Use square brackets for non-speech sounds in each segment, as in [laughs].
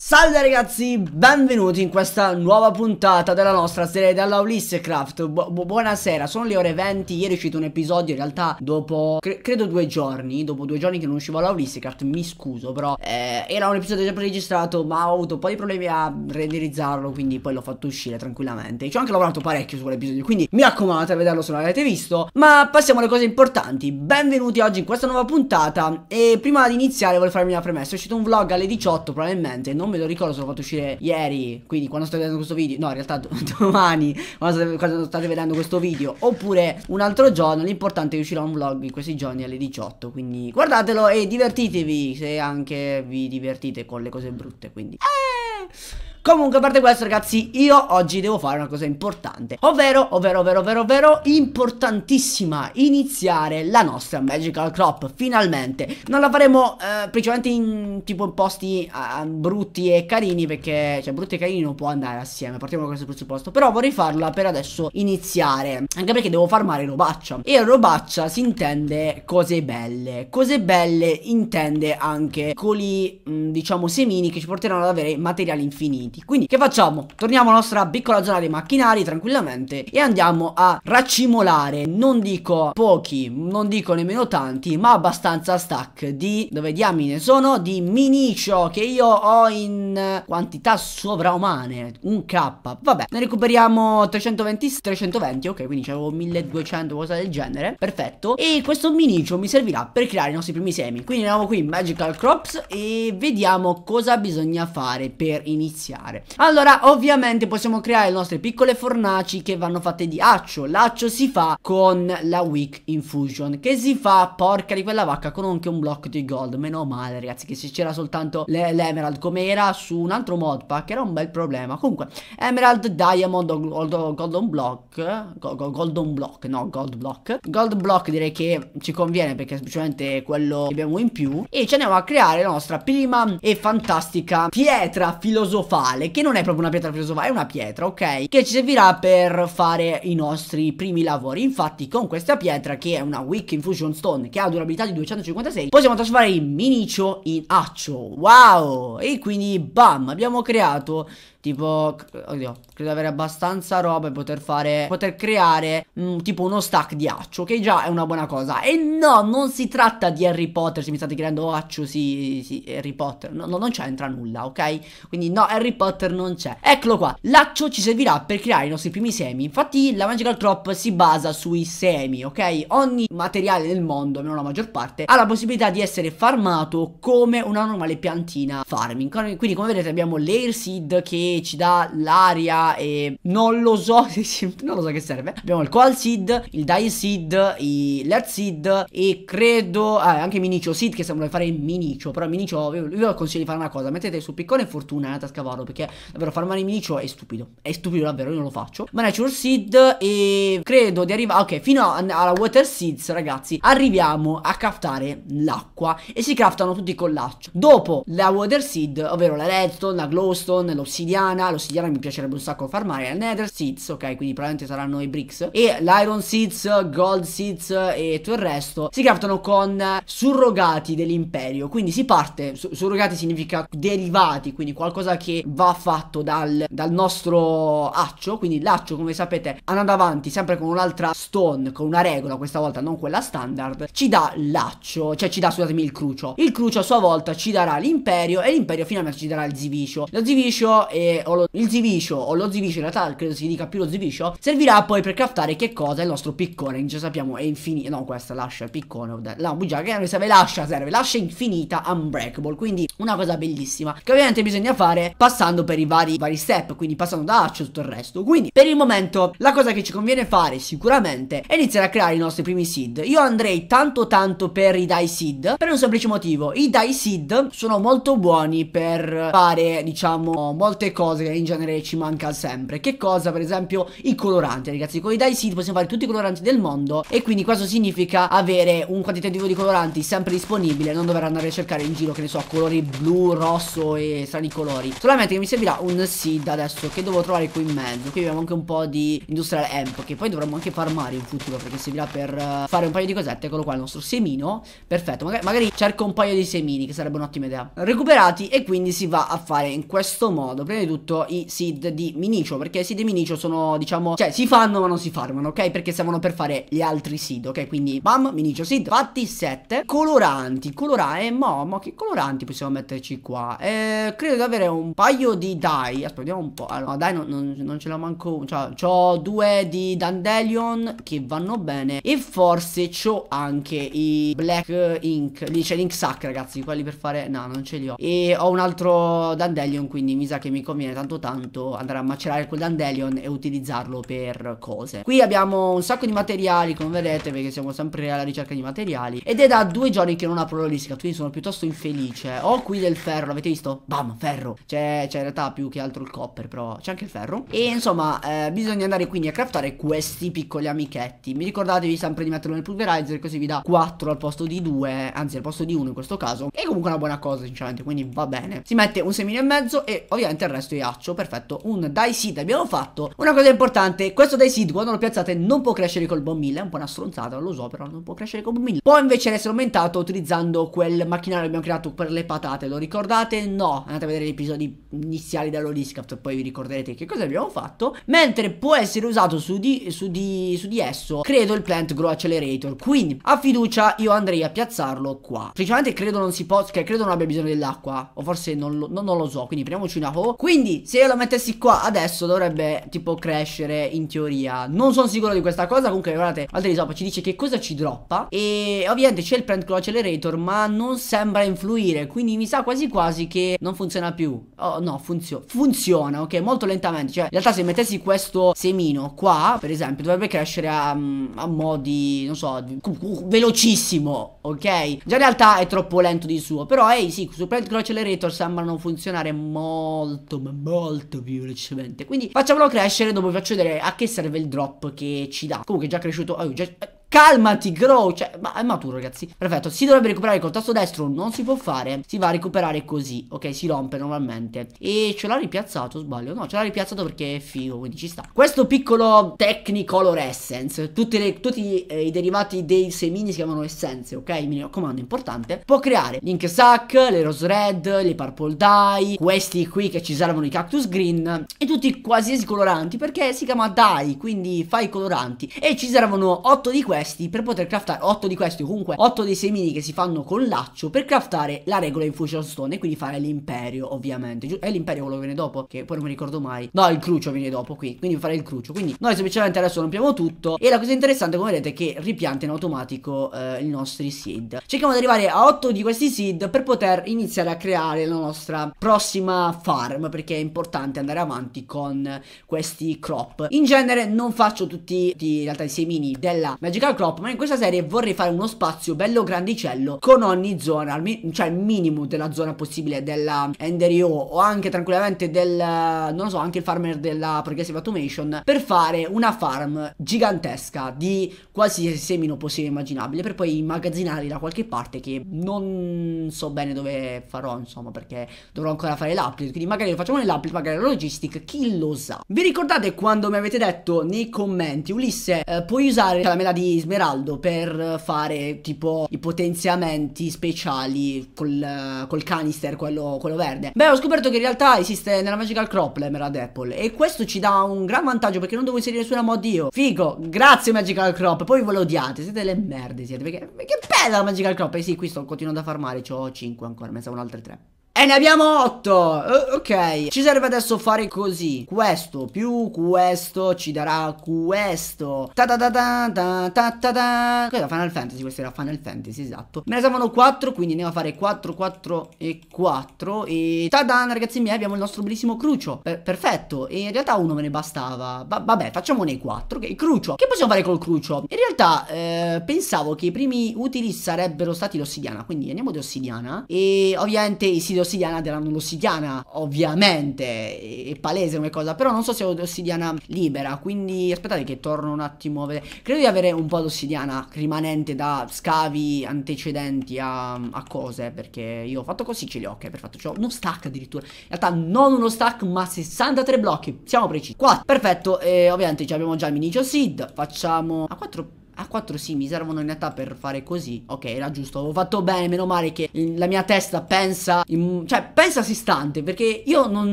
Salve ragazzi, benvenuti in questa nuova puntata della nostra serie della Ulyssecraft Bu Buonasera, sono le ore 20, ieri è uscito un episodio in realtà dopo, cre credo due giorni Dopo due giorni che non uscivo alla Ulyssecraft, mi scuso però eh, Era un episodio già pre-registrato ma ho avuto un po' di problemi a renderizzarlo Quindi poi l'ho fatto uscire tranquillamente Ci ho anche lavorato parecchio su quell'episodio, quindi mi raccomando a vederlo se non l'avete visto Ma passiamo alle cose importanti Benvenuti oggi in questa nuova puntata E prima di iniziare voglio farmi una premessa È uscito un vlog alle 18 probabilmente, non non me lo ricordo se l'ho fatto uscire ieri, quindi quando state vedendo questo video, no in realtà [laughs] domani, quando state, quando state vedendo questo video, oppure un altro giorno, l'importante è che uscirà un vlog in questi giorni alle 18, quindi guardatelo e divertitevi se anche vi divertite con le cose brutte, quindi... Eh! Comunque a parte questo ragazzi io oggi devo fare una cosa importante Ovvero, ovvero, ovvero, ovvero, ovvero importantissima Iniziare la nostra magical crop finalmente Non la faremo eh, principalmente in tipo in posti eh, brutti e carini Perché cioè brutti e carini non può andare assieme Partiamo da questo presupposto Però vorrei farla per adesso iniziare Anche perché devo farmare robaccia E robaccia si intende cose belle Cose belle intende anche coli mm, diciamo semini che ci porteranno ad avere materiali infiniti finiti. Quindi che facciamo? Torniamo alla nostra piccola zona dei macchinari tranquillamente e andiamo a raccimolare, non dico pochi, non dico nemmeno tanti, ma abbastanza stack di, dove diamine sono? Di minicio che io ho in quantità sovraumane, un K. Vabbè, ne recuperiamo 320, 320, ok, quindi c'avevo 1200, cosa del genere, perfetto. E questo minicio mi servirà per creare i nostri primi semi. Quindi andiamo qui in Magical Crops e vediamo cosa bisogna fare per iniziare creare? Allora, ovviamente possiamo creare le nostre piccole fornaci che vanno fatte di accio. L'accio si fa con la weak infusion, che si fa, porca di quella vacca, con anche un blocco di gold. Meno male, ragazzi, che se c'era soltanto l'emerald come era su un altro modpack era un bel problema. Comunque, emerald, diamond, golden block, golden block, no, gold block. Gold block direi che ci conviene perché è semplicemente quello che abbiamo in più. E ci andiamo a creare la nostra prima e fantastica pietra filosofale filosofale, che non è proprio una pietra filosofale, è una pietra, ok? Che ci servirà per fare i nostri primi lavori. Infatti con questa pietra, che è una Wick Infusion Stone, che ha durabilità di 256, possiamo trasformare il minicio in accio. Wow! E quindi, bam, abbiamo creato Tipo, oddio, credo avere abbastanza roba e poter fare, poter creare mh, mm, tipo uno stack di accio, che già è una buona cosa. E no, non si tratta di Harry Potter, se mi state creando accio, sì, sì, Harry Potter. No, no non c'entra nulla, ok? Quindi no, Harry Potter non c'è. Eccolo qua, l'accio ci servirà per creare i nostri primi semi. Infatti la Magical Trop si basa sui semi, ok? Ogni materiale del mondo, almeno la maggior parte, ha la possibilità di essere farmato come una normale piantina farming. Quindi come vedete abbiamo l'air seed che ci dà l'aria e non lo so [laughs] non lo so che serve. Abbiamo il Coal Seed, il Dire Seed, i Lead Seed e credo ah, anche Minicio Seed che sembra fare Minicio, però Minicio io vi consiglio di fare una cosa, mettete su piccone e fortuna andate a scavarlo perché davvero farmare Minicio è stupido, è stupido davvero, io non lo faccio. Manature Seed e credo di arrivare, ok, fino alla Water Seeds ragazzi arriviamo a craftare l'acqua e si craftano tutti con l'accio. Dopo la Water Seed, ovvero la Redstone, la Glowstone, l'Obsidian, l'obsidiana, l'obsidiana mi piacerebbe un sacco farmare, il nether seeds, ok, quindi probabilmente saranno i bricks, e l'iron seeds, gold seeds e tutto il resto, si craftano con surrogati dell'imperio, quindi si parte, su surrogati significa derivati, quindi qualcosa che va fatto dal, dal nostro accio, quindi l'accio come sapete andando avanti sempre con un'altra stone, con una regola, questa volta non quella standard, ci dà l'accio, cioè ci dà, scusatemi, il crucio, il crucio a sua volta ci darà l'imperio e l'imperio finalmente ci darà il zivicio, lo zivicio è o lo, il zivicio o lo zivicio in realtà credo si dica più lo zivicio servirà poi per craftare che cosa? Il nostro piccone già sappiamo è infinito no questa lascia il piccone la bugia che serve lascia serve lascia infinita unbreakable quindi una cosa bellissima che ovviamente bisogna fare passando per i vari, vari step quindi passando da accio e tutto il resto quindi per il momento la cosa che ci conviene fare sicuramente è iniziare a creare i nostri primi seed io andrei tanto tanto per i die seed per un semplice motivo i die seed sono molto buoni per fare diciamo molte cose cose che in genere ci manca sempre. Che cosa, per esempio, i coloranti, ragazzi. Con i dai seed possiamo fare tutti i coloranti del mondo e quindi questo significa avere un quantitativo di coloranti sempre disponibile, non dover andare a cercare in giro, che ne so, colori blu, rosso e strani colori. Solamente che mi servirà un seed adesso che devo trovare qui in mezzo. Qui abbiamo anche un po' di industrial hemp che poi dovremmo anche farmare in futuro perché servirà per uh, fare un paio di cosette. Eccolo qua il nostro semino. Perfetto, Maga magari cerco un paio di semini che sarebbe un'ottima idea. Recuperati e quindi si va a fare in questo modo. Prima di tutto i seed di Minicio, perché i seed di Minicio sono, diciamo, cioè si fanno ma non si farmano, ok? Perché servono per fare gli altri seed, ok? Quindi bam, Minicio seed, fatti 7. Coloranti, colorare, eh, mo, mo, che coloranti possiamo metterci qua? Eh, credo di avere un paio di dai, Aspettiamo un po', allora ah, dai non, non, non ce l'ho manco, cioè ho due di Dandelion che vanno bene e forse ho anche i Black Ink, lì c'è l'Ink Sack ragazzi, quelli per fare, no non ce li ho. E ho un altro Dandelion quindi mi sa che mi conviene conviene tanto tanto andare a macerare quel dandelion e utilizzarlo per cose. Qui abbiamo un sacco di materiali, come vedete, perché siamo sempre alla ricerca di materiali. Ed è da due giorni che non apro l'olisca, quindi sono piuttosto infelice. Ho qui del ferro, l'avete visto? Bam, ferro. C'è in realtà più che altro il copper, però c'è anche il ferro. E insomma, eh, bisogna andare quindi a craftare questi piccoli amichetti. Mi ricordatevi sempre di metterlo nel pulverizer, così vi dà 4 al posto di 2, anzi al posto di 1 in questo caso. È comunque una buona cosa, sinceramente, quindi va bene. Si mette un semino e mezzo e ovviamente il resto questo ghiaccio, perfetto, un die seed abbiamo fatto. Una cosa importante, questo die seed quando lo piazzate non può crescere col bomb mill, è un po' una stronzata, non lo so, però non può crescere col bomb mill. Può invece essere aumentato utilizzando quel macchinario che abbiamo creato per le patate, lo ricordate? No, andate a vedere gli episodi iniziali dell'Oliscapt, poi vi ricorderete che cosa abbiamo fatto. Mentre può essere usato su di, su di, su di esso, credo il Plant Grow Accelerator, quindi a fiducia io andrei a piazzarlo qua. Sinceramente credo non si possa, cioè, credo non abbia bisogno dell'acqua, o forse non lo, non, non lo so, quindi prendiamoci una ho. Quindi quindi se io lo mettessi qua adesso dovrebbe tipo crescere in teoria Non sono sicuro di questa cosa Comunque guardate Altri sopra ci dice che cosa ci droppa E ovviamente c'è il Plant Claw Accelerator Ma non sembra influire Quindi mi sa quasi quasi che non funziona più Oh no funziona Funziona ok molto lentamente Cioè in realtà se mettessi questo semino qua per esempio Dovrebbe crescere a, a modi non so Velocissimo ok Già in realtà è troppo lento di suo Però ehi hey, sì su Plant Claw Accelerator sembrano funzionare molto molto più velocemente. Quindi facciamolo crescere dopo vi faccio vedere a che serve il drop che ci dà. Comunque è già cresciuto. Oh, già, Calmati, Grow. Cioè, ma è maturo, ragazzi. Perfetto. Si dovrebbe recuperare col tasto destro. Non si può fare. Si va a recuperare così. Ok, si rompe normalmente. E ce l'ha ripiazzato, sbaglio. No, ce l'ha ripiazzato perché è figo, quindi ci sta. Questo piccolo Technicolor Essence. Tutti, le, tutti eh, i derivati dei semini si chiamano essenze, ok? Mi raccomando, importante. Può creare Link Sack, le Rose Red, le Purple Dye. Questi qui che ci servono i Cactus Green. E tutti i qualsiasi coloranti. Perché si chiama Dye, quindi fai i coloranti. E ci servono 8 di questi questi per poter craftare 8 di questi comunque 8 dei semini che si fanno con laccio per craftare la regola infusion stone e quindi fare l'imperio ovviamente è l'imperio quello che viene dopo che poi non mi ricordo mai no il crucio viene dopo qui quindi fare il crucio quindi noi semplicemente adesso rompiamo tutto e la cosa interessante come vedete è che ripianta in automatico eh, i nostri seed cerchiamo di arrivare a 8 di questi seed per poter iniziare a creare la nostra prossima farm perché è importante andare avanti con questi crop in genere non faccio tutti, tutti in realtà i semini della magica Pascal Klopp, ma in questa serie vorrei fare uno spazio bello grandicello con ogni zona, cioè il minimo della zona possibile della Enderio o anche tranquillamente del, non lo so, anche il farmer della Progressive Automation per fare una farm gigantesca di qualsiasi semino possibile immaginabile per poi immagazzinarli da qualche parte che non so bene dove farò, insomma, perché dovrò ancora fare l'upload, quindi magari lo facciamo nell'upload, magari la logistic, chi lo sa. Vi ricordate quando mi avete detto nei commenti, Ulisse, eh, puoi usare la mela di smeraldo per fare tipo i potenziamenti speciali col, col canister, quello, quello, verde. Beh, ho scoperto che in realtà esiste nella Magical Crop l'Emerald Apple e questo ci dà un gran vantaggio perché non devo inserire nessuna mod io. Figo, grazie Magical Crop, poi ve lo odiate, siete delle merde siete perché, perché bella la Magical Crop. Eh sì, qui sto continuando a farmare, ho 5 ancora, ne sono altre 3. E eh, ne abbiamo 8 uh, eh, Ok Ci serve adesso fare così Questo più questo ci darà questo ta ta ta ta ta ta ta ta Questo era Final Fantasy Questo era Final Fantasy esatto Me ne servono 4 quindi andiamo a fare 4 4 e 4 E ta da ragazzi miei abbiamo il nostro bellissimo crucio per Perfetto E in realtà uno me ne bastava Va Vabbè facciamone 4 Ok crucio Che possiamo fare col crucio? In realtà eh, pensavo che i primi utili sarebbero stati l'ossidiana Quindi andiamo di ossidiana E ovviamente i siti ossidiana della non ossidiana, ovviamente, è palese come cosa, però non so se ho ossidiana libera, quindi aspettate che torno un attimo Credo di avere un po' d'ossidiana rimanente da scavi antecedenti a, a cose, perché io ho fatto così ce li ho, ok, per fatto, uno stack addirittura, in realtà non uno stack, ma 63 blocchi, siamo precisi. 4, perfetto, e eh, ovviamente abbiamo già il mini seed, facciamo a 4 Ah 4 sì mi servono in realtà per fare così Ok era giusto avevo fatto bene Meno male che la mia testa pensa in, Cioè pensa a sé stante Perché io non,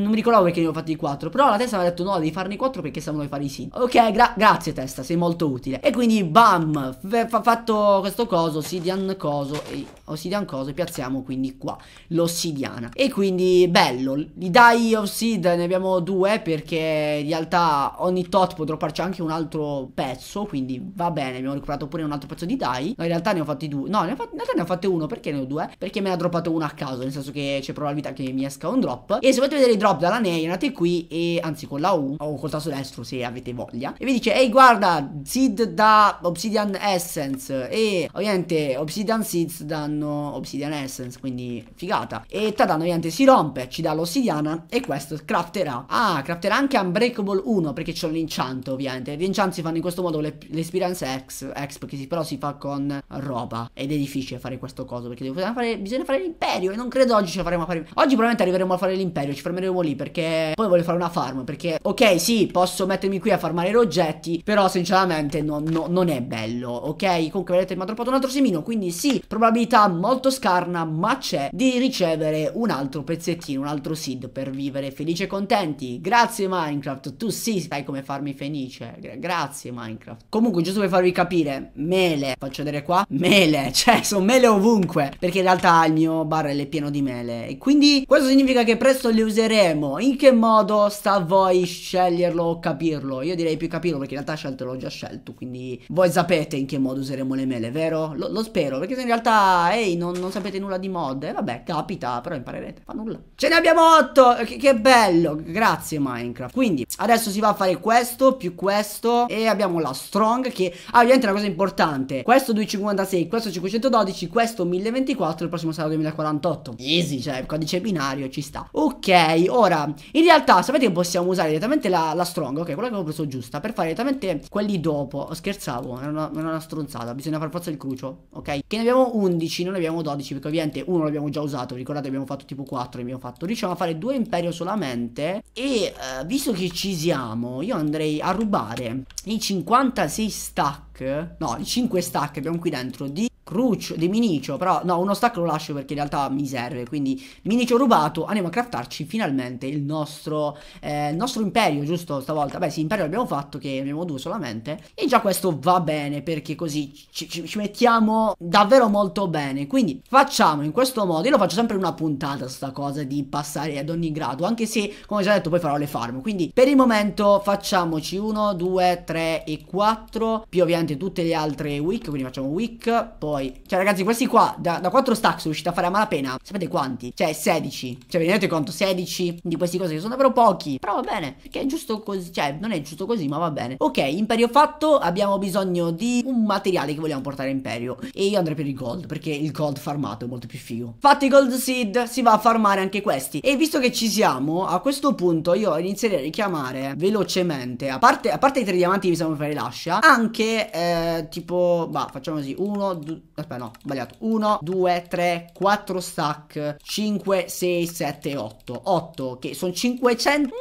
non mi ricordavo perché ne ho fatti i 4 Però la testa mi ha detto no devi farne i 4 perché servono per fare i sì Ok gra grazie testa sei molto utile E quindi bam fa Fatto questo coso ossidian coso e Obsidian coso e piazziamo quindi qua L'ossidiana E quindi bello Gli dai obsid ne abbiamo due Perché in realtà ogni tot può dropparci anche un altro pezzo Quindi va bene abbiamo recuperato pure un altro pezzo di dai. No, in realtà ne ho fatti due. No, in realtà ne ho fatte uno. Perché ne ho due? Perché me ne ha droppato uno a caso. Nel senso che c'è probabilità che mi esca un drop. E se volete vedere i drop dalla Ney, andate qui e anzi con la U o col tasto destro se avete voglia. E vi dice, ehi guarda, seed da Obsidian Essence. E ovviamente Obsidian Seeds danno Obsidian Essence. Quindi figata. E Tadan ovviamente si rompe, ci dà l'ossidiana e questo crafterà. Ah, crafterà anche Unbreakable 1 perché c'ho l'incianto ovviamente. Gli incianti si fanno in questo modo le, le X Expertise, però si fa con roba ed è difficile fare questo coso perché fare, bisogna fare l'imperio e non credo oggi ce la faremo a fare. Oggi probabilmente arriveremo a fare l'imperio ci fermeremo lì perché poi voglio fare una farm perché ok sì posso mettermi qui a farmare oggetti, però sinceramente no, no, non è bello, ok? Comunque vedete mi ha droppato un altro semino, quindi sì, probabilità molto scarna ma c'è di ricevere un altro pezzettino, un altro seed per vivere felici e contenti. Grazie Minecraft, tu sì sai come farmi felice, grazie Minecraft. Comunque giusto per farvi capire capire, mele, faccio vedere qua, mele, [laughs] cioè sono mele ovunque, perché in realtà il mio barrel è pieno di mele, e quindi questo significa che presto le useremo, in che modo sta a voi sceglierlo o capirlo, io direi più capirlo perché in realtà scelto l'ho già scelto, quindi voi sapete in che modo useremo le mele, vero? Lo, lo spero, perché se in realtà, ehi, hey, non, non, sapete nulla di mod, eh, vabbè, capita, però imparerete, fa nulla. Ce ne abbiamo 8, che, che bello, grazie Minecraft, quindi adesso si va a fare questo, più questo, e abbiamo la strong che... Ah, gli Ovviamente una cosa importante, questo 256, questo 512, questo 1024, il prossimo sarà 2048. Easy, cioè codice binario ci sta. Ok, ora, in realtà sapete che possiamo usare direttamente la, la strong, ok, quella che avevo preso giusta, per fare direttamente quelli dopo. Oh, scherzavo, era una, era una stronzata, bisogna fare forza il crucio, ok? Che ne abbiamo 11, non ne abbiamo 12, perché ovviamente uno l'abbiamo già usato, ricordate abbiamo fatto tipo 4, abbiamo fatto. Riusciamo a fare due imperio solamente e uh, visto che ci siamo, io andrei a rubare i 56 stack stack, no, i 5 stack abbiamo qui dentro di Crucio, di Minicio, però no, uno stack lo lascio perché in realtà mi serve, quindi Minicio rubato, andiamo a craftarci finalmente il nostro, eh, il nostro imperio, giusto stavolta? Beh sì, imperio l'abbiamo fatto, che ne abbiamo due solamente, e già questo va bene perché così ci, ci, ci, mettiamo davvero molto bene, quindi facciamo in questo modo, io lo faccio sempre in una puntata sta cosa di passare ad ogni grado, anche se come già detto poi farò le farm, quindi per il momento facciamoci 1, 2, 3 e 4, più ovviamente tutte le altre week, quindi facciamo week, poi poi. Cioè, ragazzi, questi qua da, da 4 stacks sono riusciti a fare a malapena. Sapete quanti? Cioè, 16. Cioè, vedete quanto? 16 di queste cose che sono davvero pochi. Però va bene. Che è giusto così. Cioè, non è giusto così, ma va bene. Ok, imperio fatto. Abbiamo bisogno di un materiale che vogliamo portare imperio. E io andrei per il gold. Perché il gold farmato è molto più figo. Fatti i gold seed, si va a farmare anche questi. E visto che ci siamo, a questo punto io inizierei a richiamare velocemente. A parte, a parte i tre diamanti che bisogna fare lascia. Anche eh, tipo. Va, facciamo così. Uno, due aspetta no, sbagliato 1, 2, 3, 4 stack 5, 6, 7, 8 8 che sono 500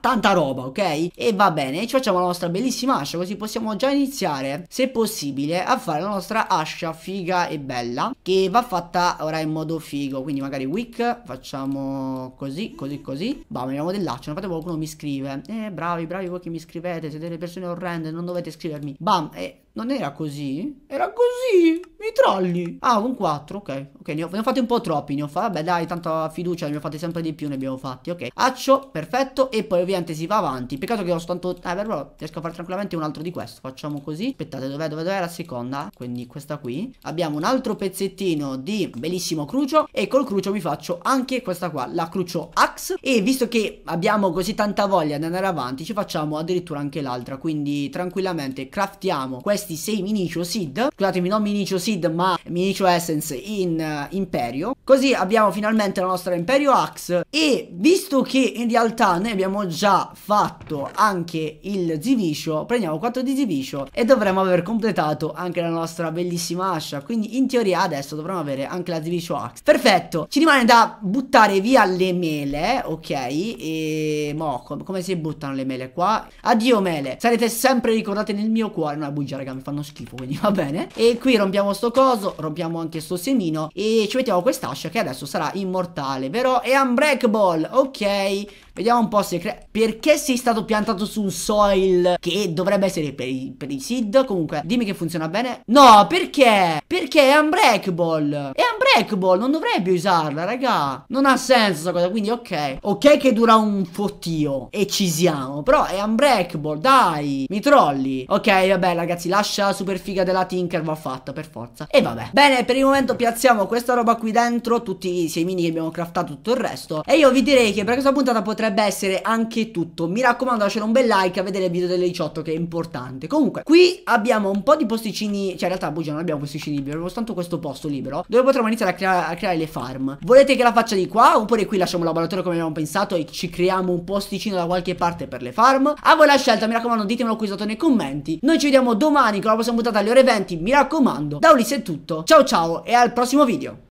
tanta roba, ok? E va bene, ci facciamo la nostra bellissima ascia, così possiamo già iniziare, se possibile, a fare la nostra ascia figa e bella, che va fatta ora in modo figo, quindi magari wick, facciamo così, così, così, bah, mandiamo del laccio, nel qualcuno mi scrive, eh, bravi, bravi voi che mi scrivete, siete delle persone orrende, non dovete scrivermi, bam, e non era così? Era così! Mi trolli! Ah, un 4, ok. Ok, ne ho, ne ho fatti un po' troppi, ne ho fatti. Vabbè, dai, tanta fiducia, ne ho fatti sempre di più, ne abbiamo fatti, ok. Accio, perfetto, e poi ovviamente si va avanti. Peccato che ho soltanto... Eh, però riesco a fare tranquillamente un altro di questo. Facciamo così. Aspettate, dov'è, dov'è, dov'è la seconda? Quindi questa qui. Abbiamo un altro pezzettino di bellissimo crucio, e col crucio mi faccio anche questa qua, la crucio axe. E visto che abbiamo così tanta voglia di andare avanti, ci facciamo addirittura anche l'altra, quindi tranquillamente craftiamo questa questi 6 Minicio Seed, scusatemi non Minicio Seed ma Minicio Essence in uh, Imperio, così abbiamo finalmente la nostra Imperio Axe e visto che in realtà noi abbiamo già fatto anche il Zivicio, prendiamo 4 di Zivicio e dovremmo aver completato anche la nostra bellissima ascia, quindi in teoria adesso dovremmo avere anche la Zivicio Axe. Perfetto, ci rimane da buttare via le mele, ok, e mo come si buttano le mele qua? Addio mele, sarete sempre ricordate nel mio cuore, una bugia ragazzi mi fanno schifo, quindi va bene. E qui rompiamo sto coso, rompiamo anche sto semino e ci mettiamo quest'ascia che adesso sarà immortale, vero? È unbreakable, ok. Vediamo un po' se crea... Perché sei stato piantato su un soil che dovrebbe essere per i, per i seed? Comunque, dimmi che funziona bene. No, perché? Perché è unbreakable. È unbreakable, non dovrebbe usarla, raga. Non ha senso questa cosa, quindi ok. Ok che dura un fottio e ci siamo. Però è unbreakable, dai. Mi trolli. Ok, vabbè, ragazzi, lascia la super figa della Tinker, va fatta, per forza. E vabbè. Bene, per il momento piazziamo questa roba qui dentro, tutti i semini che abbiamo craftato, tutto il resto. E io vi direi che per questa puntata potrei dovrebbe essere anche tutto. Mi raccomando lasciate un bel like a vedere il video delle 18 che è importante. Comunque, qui abbiamo un po' di posticini, cioè in realtà bugia non abbiamo posticini liberi, abbiamo soltanto questo posto libero dove potremmo iniziare a, crea a creare le farm. Volete che la faccia di qua oppure qui lasciamo il laboratorio come abbiamo pensato e ci creiamo un posticino da qualche parte per le farm? A voi la scelta, mi raccomando ditemelo qui sotto nei commenti. Noi ci vediamo domani con la prossima puntata alle ore 20, mi raccomando. Da Ulisse è tutto, ciao ciao e al prossimo video.